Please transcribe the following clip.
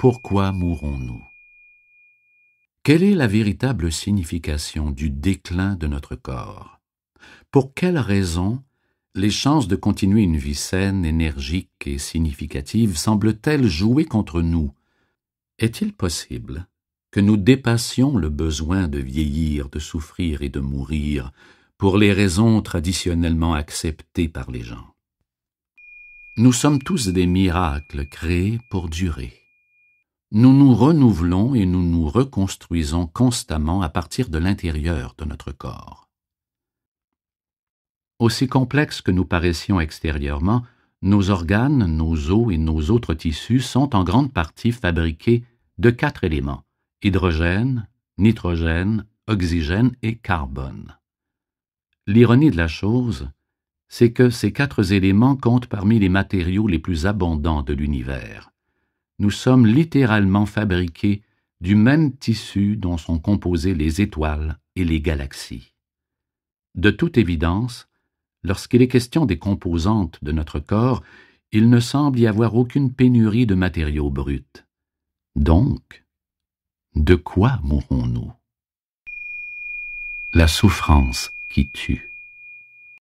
Pourquoi mourons-nous Quelle est la véritable signification du déclin de notre corps Pour quelles raisons les chances de continuer une vie saine, énergique et significative semblent-elles jouer contre nous Est-il possible que nous dépassions le besoin de vieillir, de souffrir et de mourir pour les raisons traditionnellement acceptées par les gens Nous sommes tous des miracles créés pour durer nous nous renouvelons et nous nous reconstruisons constamment à partir de l'intérieur de notre corps. Aussi complexes que nous paraissions extérieurement, nos organes, nos os et nos autres tissus sont en grande partie fabriqués de quatre éléments hydrogène, nitrogène, oxygène et carbone. L'ironie de la chose, c'est que ces quatre éléments comptent parmi les matériaux les plus abondants de l'univers nous sommes littéralement fabriqués du même tissu dont sont composées les étoiles et les galaxies. De toute évidence, lorsqu'il est question des composantes de notre corps, il ne semble y avoir aucune pénurie de matériaux bruts. Donc, de quoi mourrons nous La souffrance qui tue.